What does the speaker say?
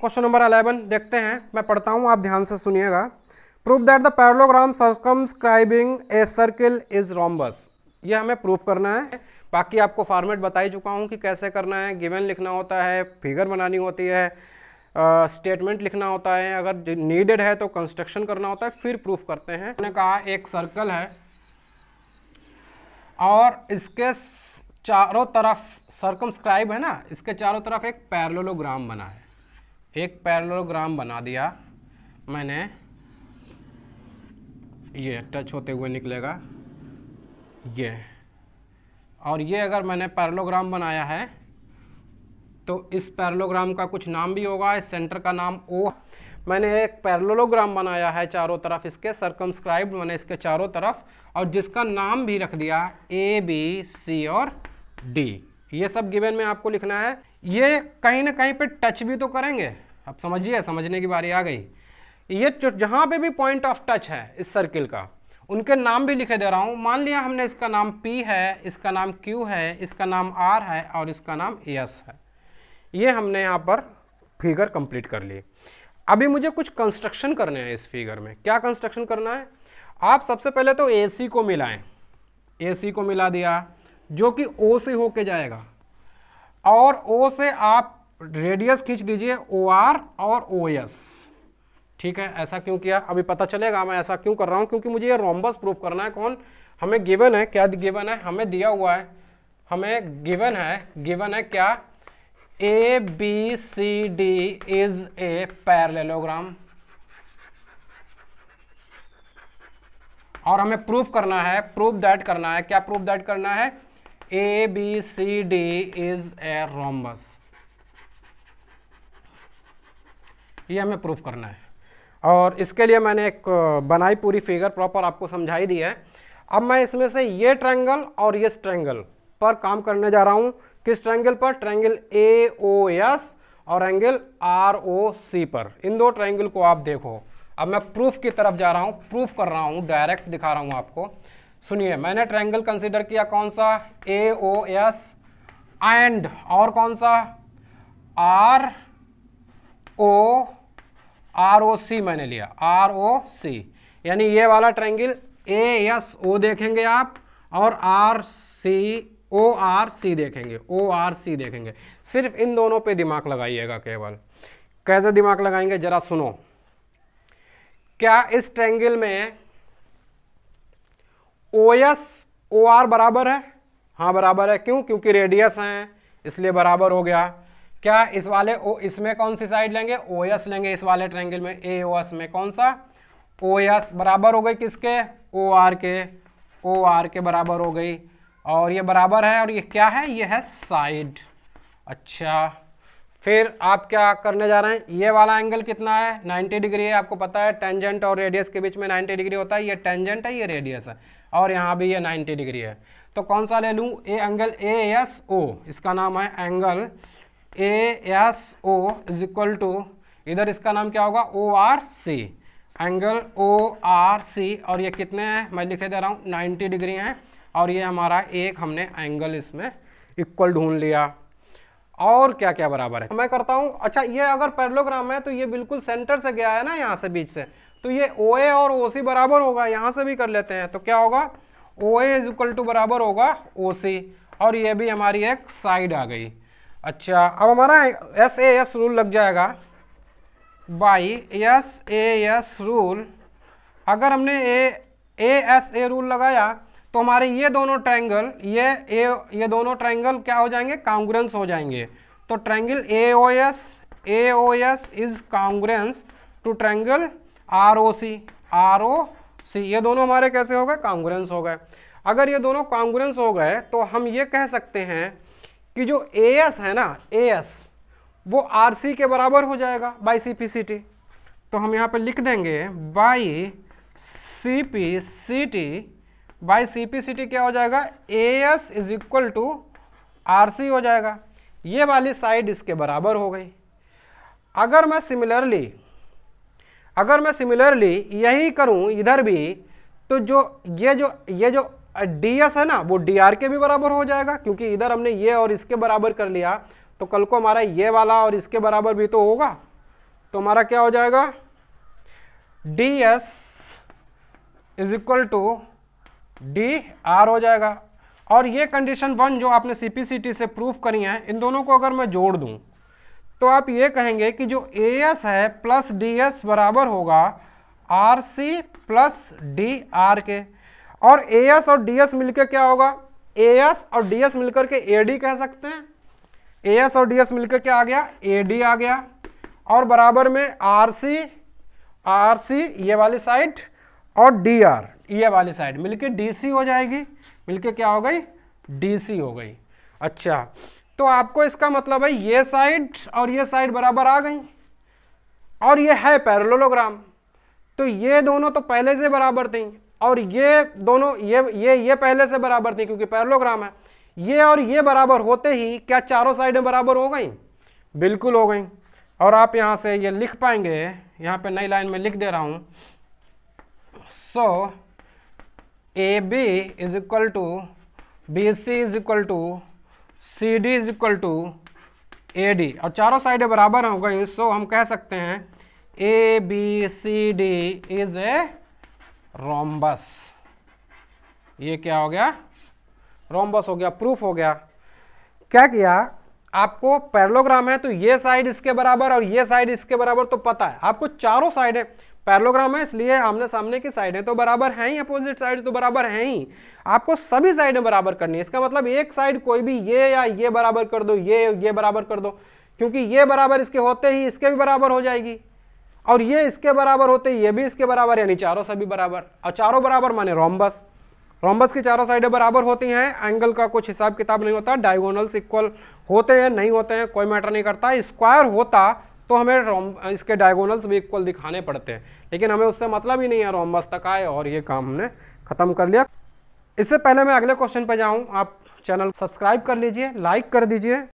question number eleven देखते हैं मैं पढ़ता हूँ आप ध्यान से सुनिएगा proof that the parallelogram circumscribing a circle is rhombus ये हमें प्रूफ करना है बाकी आपको फॉर्मेट बता ही चुका हूँ कि कैसे करना है गिवन लिखना होता है फिगर बनानी होती है स्टेटमेंट uh, लिखना होता है अगर नीडेड है तो कंस्ट्रक्शन करना होता है फिर प्रूफ करते हैं मैंने कहा एक सर्कल है और इसके चारों तरफ सर्कमस्क्राइब है ना इसके चारों तरफ एक पैरलोग्राम बना है एक पैरलोग्राम बना दिया मैंने ये टच होते हुए निकलेगा ये और ये अगर मैंने पैरलोग्राम बनाया है तो इस पैरलोग्राम का कुछ नाम भी होगा इस सेंटर का नाम ओ मैंने एक पैरलोग्राम बनाया है चारों तरफ इसके सरकमस्क्राइब मैंने इसके चारों तरफ और जिसका नाम भी रख दिया ए बी सी और डी ये सब गिवन में आपको लिखना है ये कहीं ना कहीं पे टच भी तो करेंगे अब समझिए समझने की बारी आ गई ये जो जहाँ पे भी पॉइंट ऑफ टच है इस सर्किल का उनके नाम भी लिखे दे रहा हूँ मान लिया हमने इसका नाम P है इसका नाम Q है इसका नाम R है और इसका नाम S है ये हमने यहाँ पर फिगर कंप्लीट कर लिए अभी मुझे कुछ कंस्ट्रक्शन करने हैं इस फिगर में क्या कंस्ट्रक्शन करना है आप सबसे पहले तो सी को मिलाएं सी को मिला दिया जो कि ओ से होके जाएगा और ओ से आप रेडियस खींच दीजिए ओ आर और ओ एस ठीक है ऐसा क्यों किया अभी पता चलेगा मैं ऐसा क्यों कर रहा हूँ क्योंकि मुझे ये रोम्बस प्रूफ करना है कौन हमें गिवन है क्या गिवन है हमें दिया हुआ है हमें गिवन है गिवन है क्या A B C D is a parallelogram और हमें प्रूफ करना है प्रूफ दैट करना है क्या प्रूफ दैट करना है A B C D is a rhombus ये हमें प्रूफ करना है और इसके लिए मैंने एक बनाई पूरी फिगर प्रॉपर आपको समझाई दी है अब मैं इसमें से ये ट्रैंगल और ये ट्रैंगल पर काम करने जा रहा हूँ किस ट्रैंगल पर ट्रैंगल ए ओ एस और एंगल आर ओ सी पर इन दो ट्रैंगल को आप देखो अब मैं प्रूफ की तरफ जा रहा हूँ प्रूफ कर रहा हूँ डायरेक्ट दिखा रहा हूँ आपको सुनिए मैंने ट्रैंगल कंसिडर किया कौन सा ए ओ एस एंड और कौन सा आर ओ आर ओ सी मैंने लिया आर ओ सी यानी ये वाला ट्रायंगल ए एस ओ देखेंगे आप और आर सी ओ आर सी देखेंगे ओ आर सी देखेंगे सिर्फ इन दोनों पे दिमाग लगाइएगा केवल कैसे दिमाग लगाएंगे जरा सुनो क्या इस ट्रैंगल में ओ एस ओ आर बराबर है हाँ बराबर है क्यों क्योंकि रेडियस हैं इसलिए बराबर हो गया क्या इस वाले ओ इसमें कौन सी साइड लेंगे ओ एस लेंगे इस वाले ट्रेंगल में ए ओ एस में कौन सा ओ एस बराबर हो गई किसके ओ आर के ओ आर के बराबर हो गई और ये बराबर है और ये क्या है ये है साइड अच्छा फिर आप क्या करने जा रहे हैं ये वाला एंगल कितना है 90 डिग्री है आपको पता है टेंजेंट और रेडियस के बीच में 90 डिग्री होता है ये टेंजेंट है ये रेडियस है और यहाँ भी ये 90 डिग्री है तो कौन सा ले लूँ ए एंगल ए एस ओ इसका नाम है angle A S O is equal to इधर इसका नाम क्या होगा O R C angle O R C और ये कितने हैं मैं लिखे दे रहा हूँ 90 डिग्री हैं और ये हमारा एक हमने एंगल इसमें इक्वल ढूंढ लिया और क्या क्या बराबर है मैं करता हूँ अच्छा ये अगर पैरलोग्राम है तो ये बिल्कुल सेंटर से गया है ना यहाँ से बीच से तो ये ओ ए और ओ सी बराबर होगा यहाँ से भी कर लेते हैं तो क्या होगा O A is equal to बराबर होगा ओ सी और ये भी हमारी एक साइड आ गई अच्छा अब हमारा एस ए एस रूल लग जाएगा by S A S rule अगर हमने ए ए एस ए रूल लगाया तो हमारे ये दोनों ट्रायंगल ये ए ये दोनों ट्रायंगल क्या हो जाएंगे कांग्रेंस हो जाएंगे तो triangle A O S A O S is congruent to triangle R O C R O C ये दोनों हमारे कैसे हो गए कांग्रेंस हो गए अगर ये दोनों कांग्रेंस हो गए तो हम ये कह सकते हैं कि जो ए एस है ना ए एस वो आर सी के बराबर हो जाएगा by C P C T तो हम यहाँ पर लिख देंगे by C P C T by C P C T क्या हो जाएगा A S is equal to R C हो जाएगा ये वाली साइड इसके बराबर हो गई अगर मैं सिमिलरली अगर मैं सिमिलरली यही करूँ इधर भी तो जो ये जो ये जो डी एस है ना वो डी आर के भी बराबर हो जाएगा क्योंकि इधर हमने ये और इसके बराबर कर लिया तो कल को हमारा ये वाला और इसके बराबर भी तो होगा तो हमारा क्या हो जाएगा D S is equal to D R हो जाएगा और ये कंडीशन वन जो आपने सी पी सी टी से प्रूफ करी है इन दोनों को अगर मैं जोड़ दूँ तो आप ये कहेंगे कि जो ए एस है प्लस डी एस बराबर होगा R C plus D R के और ए और डी मिलकर क्या होगा ए एस और डी मिलकर के ए कह सकते हैं ए एस और डी मिलकर क्या आ गया ए आ गया और बराबर में आर सी आर सी ये वाली साइड और डी आर ये वाली साइड मिलके डी सी हो जाएगी मिलके क्या हो गई डी सी हो गई अच्छा तो आपको इसका मतलब है ये साइड और ये साइड बराबर आ गई और ये है पैरलोलोग्राम तो ये दोनों तो पहले से बराबर थी और ये दोनों ये ये ये पहले से बराबर थी क्योंकि पैरलोग्राम है ये और ये बराबर होते ही क्या चारों साइडें बराबर हो गई बिल्कुल हो गई और आप यहाँ से ये लिख पाएंगे यहाँ पे नई लाइन में लिख दे रहा हूँ so A B is equal to B C is equal to C D is equal to A D और चारों साइडें बराबर हो गई सो हम कह सकते हैं A B C D is a rhombus ये क्या हो गया रोम्बस हो गया प्रूफ हो गया क्या किया आपको पैरलोग्राम है तो ये साइड इसके बराबर और ये साइड इसके बराबर तो पता है आपको चारों साइड है पैरलोग्राम है इसलिए आमने सामने की साइड है तो बराबर है ही अपोजिट साइड तो बराबर है ही आपको सभी साइडें बराबर करनी है इसका मतलब एक साइड कोई भी ये या ये बराबर कर दो ये ये बराबर कर दो क्योंकि ये बराबर इसके होते ही इसके भी बराबर हो जाएगी और ये इसके बराबर होते ये भी इसके बराबर यानी चारों सभी बराबर और चारों बराबर माने रोमबस रोम्बस की चारों साइडें बराबर होती हैं एंगल का कुछ हिसाब किताब नहीं होता डायगोनल्स इक्वल होते हैं नहीं होते हैं कोई मैटर नहीं करता स्क्वायर होता तो हमें रोम इसके डायगोनल्स भी इक्वल दिखाने पड़ते हैं लेकिन हमें उससे मतलब ही नहीं है रोमबस तक आए और ये काम हमने ख़त्म कर लिया इससे पहले मैं अगले क्वेश्चन पर जाऊँ आप चैनल सब्सक्राइब कर लीजिए लाइक कर दीजिए